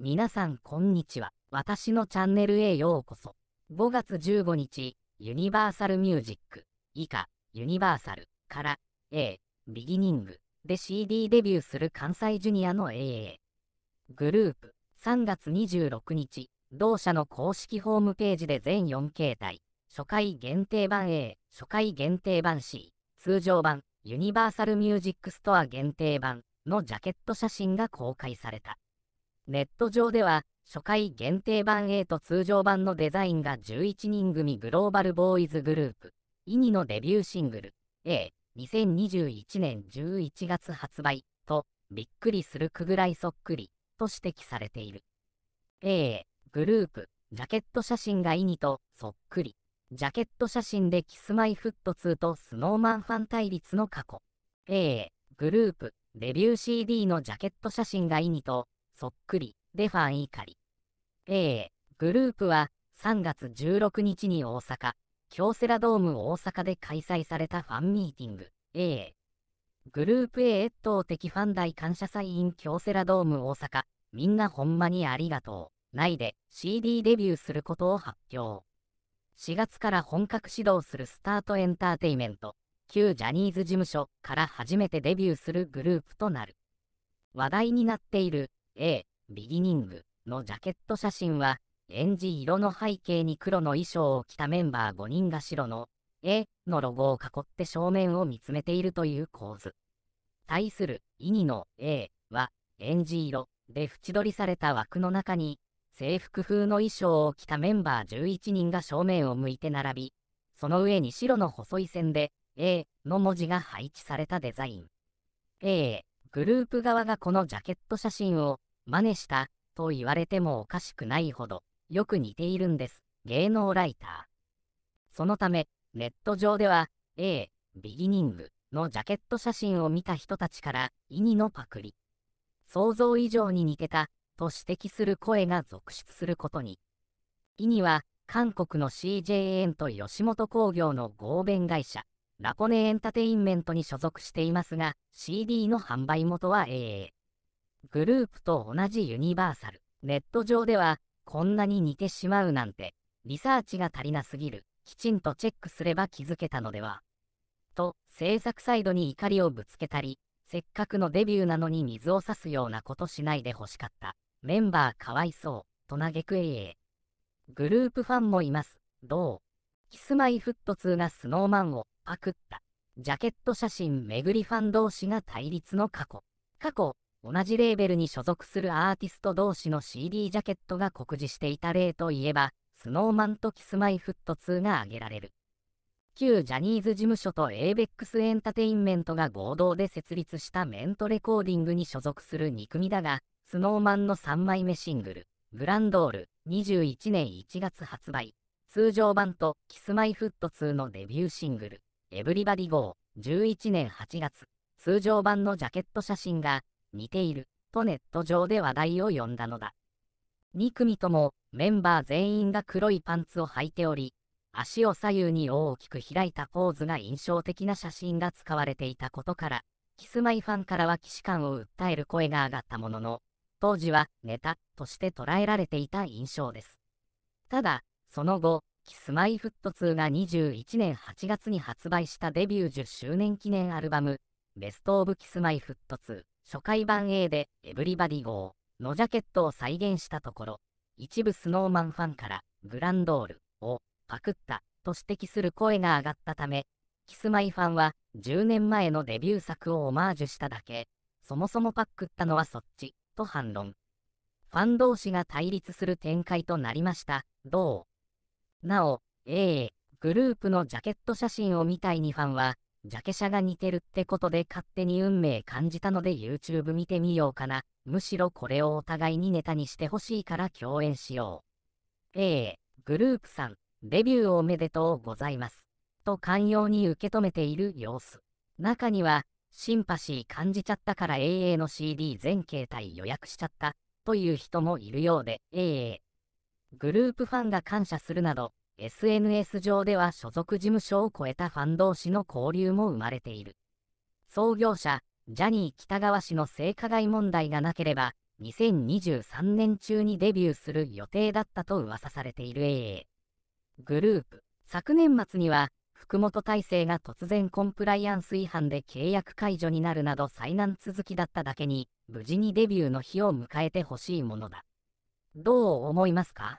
皆さんこんにちは。私のチャンネルへようこそ。5月15日、ユニバーサルミュージック、以下、ユニバーサルから A、ビギニングで CD デビューする関西ジュニアの AA。グループ、3月26日、同社の公式ホームページで全4形態、初回限定版 A、初回限定版 C、通常版、ユニバーサルミュージックストア限定版のジャケット写真が公開された。ネット上では、初回限定版 A と通常版のデザインが11人組グローバルボーイズグループ、イニのデビューシングル、A、2021年11月発売と、びっくりするくぐらいそっくり、と指摘されている。A、グループ、ジャケット写真がイニとそっくり。ジャケット写真でキスマイフット2とスノーマンファン対立の過去。A、グループ、デビュー CD のジャケット写真がイニとそっくり、デファン怒り。A、グループは3月16日に大阪、京セラドーム大阪で開催されたファンミーティング。A、グループ A 越冬的ファン大感謝祭 in 京セラドーム大阪、みんなほんまにありがとう。ないで CD デビューすることを発表。4月から本格始動するスタートエンターテイメント、旧ジャニーズ事務所から初めてデビューするグループとなる。話題になっている A、ビギニングのジャケット写真は、エンジ色の背景に黒の衣装を着たメンバー5人が白の A のロゴを囲って正面を見つめているという構図。対するイニの A は、エンジ色で縁取りされた枠の中に、制服風の衣装を着たメンバー11人が正面を向いて並び、その上に白の細い線で A の文字が配置されたデザイン。A グループ側がこのジャケット写真を真似したと言われてもおかしくないほどよく似ているんです芸能ライターそのためネット上では A ビギニングのジャケット写真を見た人たちから意義のパクリ想像以上に似てたと指摘する声が続出することに意義は韓国の CJN と吉本興業の合弁会社ラポネエンタテインメントに所属していますが CD の販売元は AA グループと同じユニバーサル。ネット上では、こんなに似てしまうなんて、リサーチが足りなすぎる。きちんとチェックすれば気づけたのでは。と、制作サイドに怒りをぶつけたり、せっかくのデビューなのに水を差すようなことしないでほしかった。メンバーかわいそう、と嘆くええ。グループファンもいます。どうキスマイフット2がスノーマンをパクった。ジャケット写真巡りファン同士が対立の過去。過去、同じレーベルに所属するアーティスト同士の CD ジャケットが酷似していた例といえば、スノーマンとキスマイフット2が挙げられる。旧ジャニーズ事務所と ABEX エンタテインメントが合同で設立したメントレコーディングに所属する2組だが、スノーマンの3枚目シングル、グランドール、21年1月発売、通常版とキスマイフット2のデビューシングル、エブリバディ GO、11年8月、通常版のジャケット写真が、似ているとネット上で話題を呼んだのだ。2組ともメンバー全員が黒いパンツを履いており、足を左右に大きく開いたポーズが印象的な写真が使われていたことから、キスマイファンからは既視感を訴える声が上がったものの、当時はネタとして捉えられていた印象です。ただ、その後、キスマイフット2が21年8月に発売したデビュー10周年記念アルバム、ベストオブキスマイフット2初回版 A で「エブリバディ号」のジャケットを再現したところ一部スノーマンファンから「グランドール」をパクったと指摘する声が上がったためキスマイファンは10年前のデビュー作をオマージュしただけそもそもパクったのはそっちと反論ファン同士が対立する展開となりましたどうなお A グループのジャケット写真を見たいにファンはジャケ写が似てるってことで勝手に運命感じたので YouTube 見てみようかな。むしろこれをお互いにネタにしてほしいから共演しよう。A、グループさん、デビューおめでとうございます。と寛容に受け止めている様子。中には、シンパシー感じちゃったから AA の CD 全携帯予約しちゃったという人もいるようで AA。グループファンが感謝するなど、SNS 上では所属事務所を超えたファン同士の交流も生まれている。創業者、ジャニー喜多川氏の性加害問題がなければ、2023年中にデビューする予定だったと噂されている AA。グループ。昨年末には、福本体制が突然コンプライアンス違反で契約解除になるなど災難続きだっただけに、無事にデビューの日を迎えてほしいものだ。どう思いますか